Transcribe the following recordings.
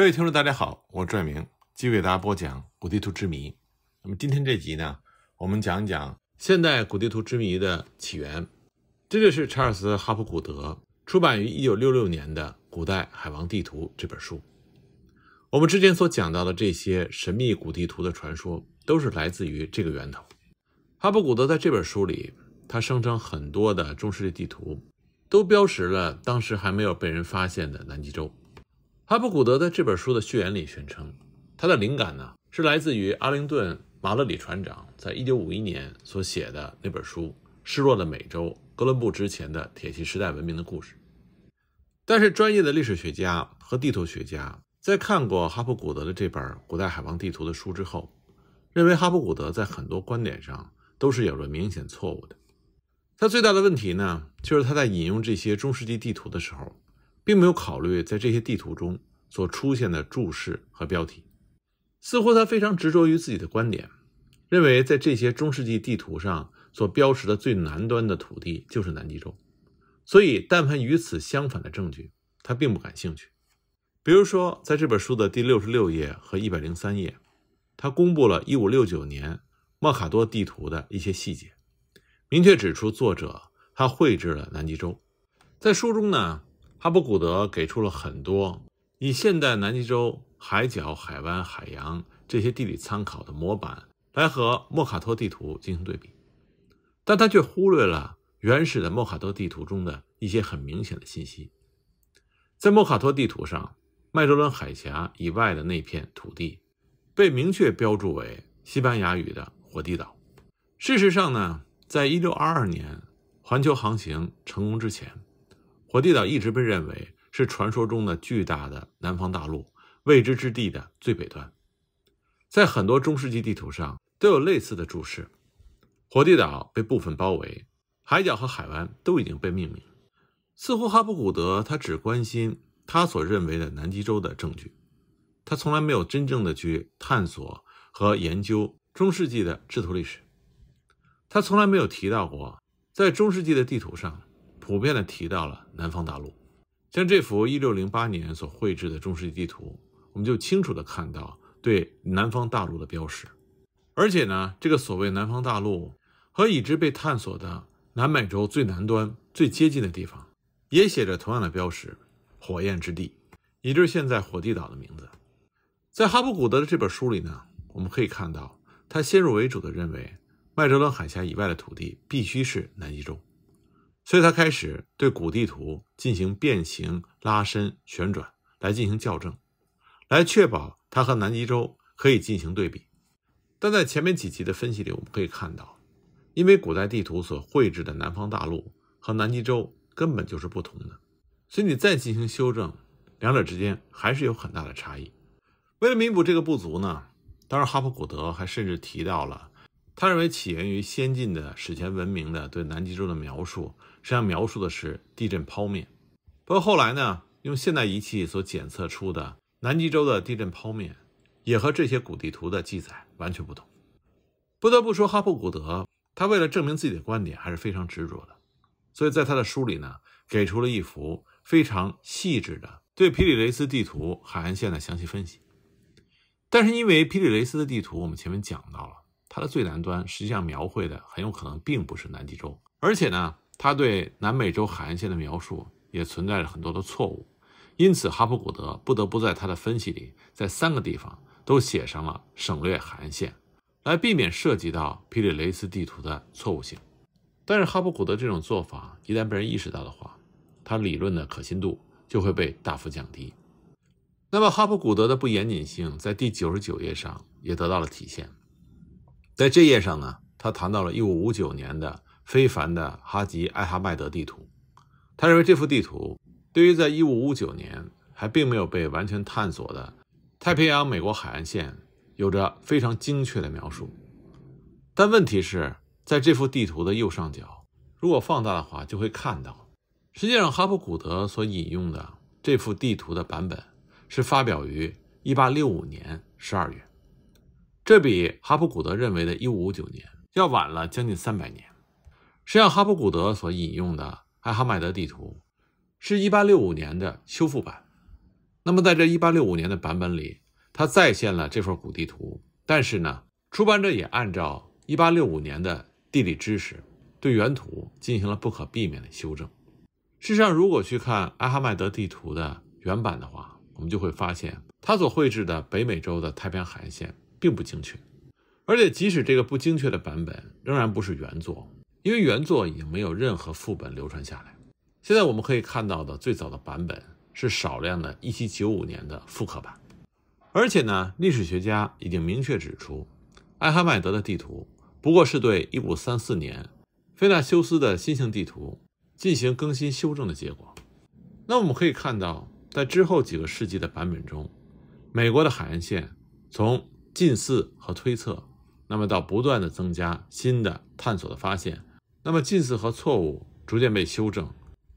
各位听众，大家好，我是赵明，继续给大家播讲古地图之谜。那么今天这集呢，我们讲讲现代古地图之谜的起源。这就是查尔斯·哈普古德出版于1966年的《古代海王地图》这本书。我们之前所讲到的这些神秘古地图的传说，都是来自于这个源头。哈普古德在这本书里，他声称很多的中世纪地图都标识了当时还没有被人发现的南极洲。哈布古德在这本书的序言里宣称，他的灵感呢是来自于阿灵顿·马勒里船长在1951年所写的那本书《失落的美洲：哥伦布之前的铁器时代文明的故事》。但是，专业的历史学家和地图学家在看过哈布古德的这本《古代海王地图》的书之后，认为哈布古德在很多观点上都是有着明显错误的。他最大的问题呢，就是他在引用这些中世纪地图的时候，并没有考虑在这些地图中。所出现的注释和标题，似乎他非常执着于自己的观点，认为在这些中世纪地图上所标识的最南端的土地就是南极洲，所以但凡与此相反的证据，他并不感兴趣。比如说，在这本书的第六十六页和一百零三页，他公布了1569年莫卡多地图的一些细节，明确指出作者他绘制了南极洲。在书中呢，哈布古德给出了很多。以现代南极洲海角、海湾、海洋这些地理参考的模板来和莫卡托地图进行对比，但他却忽略了原始的莫卡托地图中的一些很明显的信息。在莫卡托地图上，麦哲伦海峡以外的那片土地被明确标注为西班牙语的“火地岛”。事实上呢，在1622年环球航行成功之前，火地岛一直被认为。是传说中的巨大的南方大陆未知之地的最北端，在很多中世纪地图上都有类似的注释。火地岛被部分包围，海角和海湾都已经被命名。似乎哈布古德他只关心他所认为的南极洲的证据，他从来没有真正的去探索和研究中世纪的制图历史。他从来没有提到过，在中世纪的地图上普遍的提到了南方大陆。像这幅一六零八年所绘制的中世纪地图，我们就清楚地看到对南方大陆的标识，而且呢，这个所谓南方大陆和已知被探索的南美洲最南端最接近的地方，也写着同样的标识“火焰之地”，也就是现在火地岛的名字。在哈布古德的这本书里呢，我们可以看到他先入为主的认为麦哲伦海峡以外的土地必须是南极洲。所以他开始对古地图进行变形、拉伸、旋转，来进行校正，来确保它和南极洲可以进行对比。但在前面几集的分析里，我们可以看到，因为古代地图所绘制的南方大陆和南极洲根本就是不同的，所以你再进行修正，两者之间还是有很大的差异。为了弥补这个不足呢，当然哈珀古德还甚至提到了。他认为，起源于先进的史前文明的对南极洲的描述，实际上描述的是地震剖面。不过后来呢，用现代仪器所检测出的南极洲的地震剖面，也和这些古地图的记载完全不同。不得不说，哈布古德他为了证明自己的观点，还是非常执着的。所以在他的书里呢，给出了一幅非常细致的对皮里雷斯地图海岸线的详细分析。但是因为皮里雷斯的地图，我们前面讲到了。它的最南端实际上描绘的很有可能并不是南极洲，而且呢，它对南美洲海岸线的描述也存在着很多的错误，因此哈布古德不得不在他的分析里，在三个地方都写上了省略海岸线，来避免涉及到皮里雷斯地图的错误性。但是哈布古德这种做法一旦被人意识到的话，他理论的可信度就会被大幅降低。那么哈布古德的不严谨性在第九十九页上也得到了体现。在这页上呢，他谈到了1559年的非凡的哈吉艾哈迈德地图。他认为这幅地图对于在1559年还并没有被完全探索的太平洋美国海岸线有着非常精确的描述。但问题是，在这幅地图的右上角，如果放大的话，就会看到，实际上哈布古德所引用的这幅地图的版本是发表于1865年12月。这比哈布古德认为的1559年要晚了将近三百年。实际上，哈布古德所引用的艾哈迈德地图是一八六五年的修复版。那么，在这一八六五年的版本里，他再现了这份古地图，但是呢，出版者也按照一八六五年的地理知识对原图进行了不可避免的修正。事实上，如果去看艾哈迈德地图的原版的话，我们就会发现他所绘制的北美洲的太平洋海岸线。并不精确，而且即使这个不精确的版本，仍然不是原作，因为原作已经没有任何副本流传下来。现在我们可以看到的最早的版本是少量的1795年的复刻版，而且呢，历史学家已经明确指出，艾哈迈德的地图不过是对1534年菲纳修斯的新型地图进行更新修正的结果。那我们可以看到，在之后几个世纪的版本中，美国的海岸线从近似和推测，那么到不断的增加新的探索的发现，那么近似和错误逐渐被修正，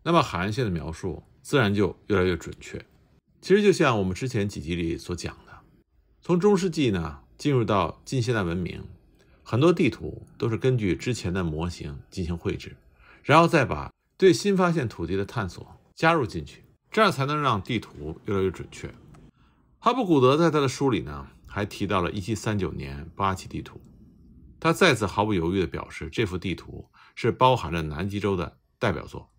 那么海岸线的描述自然就越来越准确。其实就像我们之前几集里所讲的，从中世纪呢进入到近现代文明，很多地图都是根据之前的模型进行绘制，然后再把对新发现土地的探索加入进去，这样才能让地图越来越准确。哈布古德在他的书里呢。还提到了1739年巴奇地图，他再次毫不犹豫地表示，这幅地图是包含着南极洲的代表作，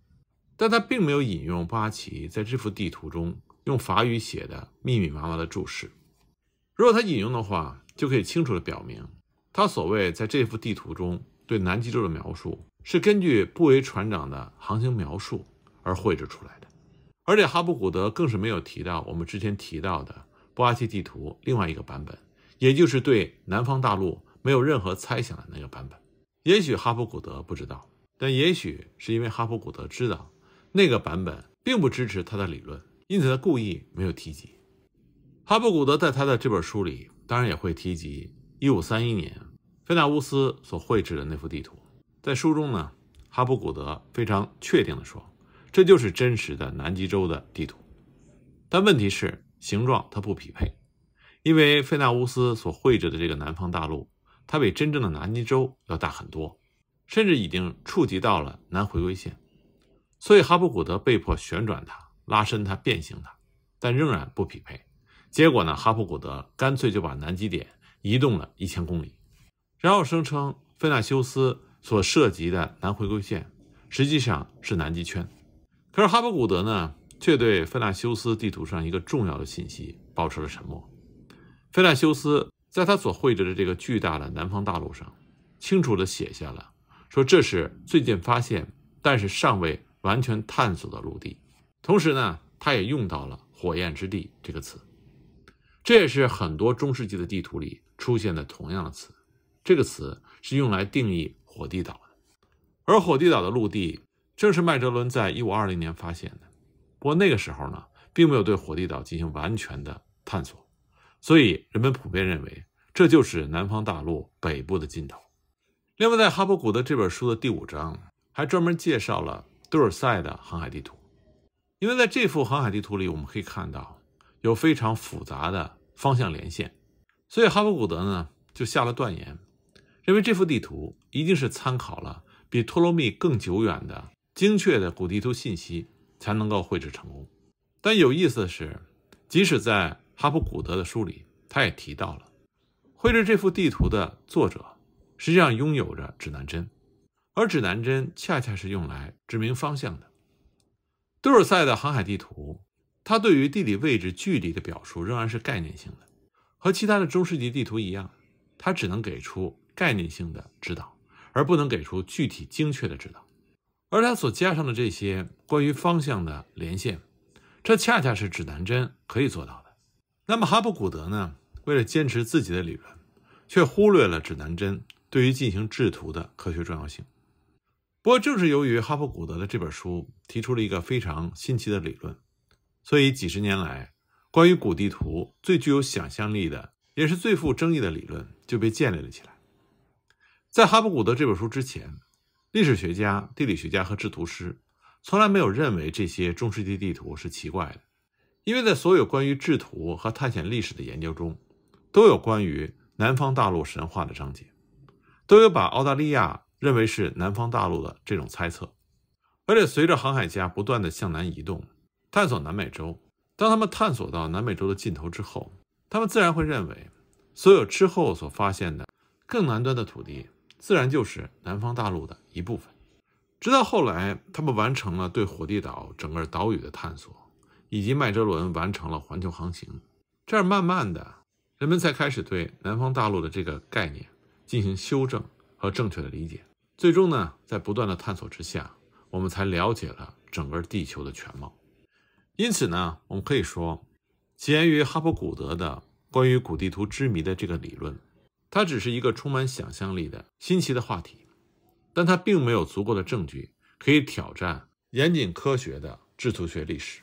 但他并没有引用巴奇在这幅地图中用法语写的密密麻麻的注释。如果他引用的话，就可以清楚地表明，他所谓在这幅地图中对南极洲的描述是根据布维船长的航行描述而绘制出来的。而且哈布古德更是没有提到我们之前提到的。布拉奇地图另外一个版本，也就是对南方大陆没有任何猜想的那个版本。也许哈布古德不知道，但也许是因为哈布古德知道那个版本并不支持他的理论，因此他故意没有提及。哈布古德在他的这本书里，当然也会提及1531年费纳乌斯所绘制的那幅地图。在书中呢，哈布古德非常确定的说，这就是真实的南极洲的地图。但问题是。形状它不匹配，因为费纳乌斯所绘制的这个南方大陆，它比真正的南极洲要大很多，甚至已经触及到了南回归线，所以哈布古德被迫旋转它、拉伸它、变形它，但仍然不匹配。结果呢，哈布古德干脆就把南极点移动了一千公里，然后声称费纳修斯所涉及的南回归线实际上是南极圈。可是哈布古德呢？却对费纳修斯地图上一个重要的信息保持了沉默。费纳修斯在他所绘制的这个巨大的南方大陆上，清楚地写下了说这是最近发现，但是尚未完全探索的陆地。同时呢，他也用到了“火焰之地”这个词，这也是很多中世纪的地图里出现的同样的词。这个词是用来定义火地岛的，而火地岛的陆地正是麦哲伦在1520年发现的。不过那个时候呢，并没有对火地岛进行完全的探索，所以人们普遍认为这就是南方大陆北部的尽头。另外，在哈勃古德这本书的第五章还专门介绍了杜尔赛的航海地图，因为在这幅航海地图里，我们可以看到有非常复杂的方向连线，所以哈勃古德呢就下了断言，认为这幅地图一定是参考了比托罗密更久远的精确的古地图信息。才能够绘制成功。但有意思的是，即使在哈布古德的书里，他也提到了绘制这幅地图的作者实际上拥有着指南针，而指南针恰恰是用来指明方向的。杜尔塞的航海地图，它对于地理位置距离的表述仍然是概念性的，和其他的中世纪地图一样，它只能给出概念性的指导，而不能给出具体精确的指导。而他所加上的这些关于方向的连线，这恰恰是指南针可以做到的。那么哈布古德呢？为了坚持自己的理论，却忽略了指南针对于进行制图的科学重要性。不过，正是由于哈布古德的这本书提出了一个非常新奇的理论，所以几十年来，关于古地图最具有想象力的，也是最富争议的理论就被建立了起来。在哈布古德这本书之前。历史学家、地理学家和制图师从来没有认为这些中世纪地图是奇怪的，因为在所有关于制图和探险历史的研究中，都有关于南方大陆神话的章节，都有把澳大利亚认为是南方大陆的这种猜测。而且，随着航海家不断的向南移动，探索南美洲，当他们探索到南美洲的尽头之后，他们自然会认为，所有之后所发现的更南端的土地，自然就是南方大陆的。一部分，直到后来，他们完成了对火地岛整个岛屿的探索，以及麦哲伦完成了环球航行，这样慢慢的，人们才开始对南方大陆的这个概念进行修正和正确的理解。最终呢，在不断的探索之下，我们才了解了整个地球的全貌。因此呢，我们可以说，起源于哈佛古德的关于古地图之谜的这个理论，它只是一个充满想象力的新奇的话题。但他并没有足够的证据可以挑战严谨科学的制图学历史。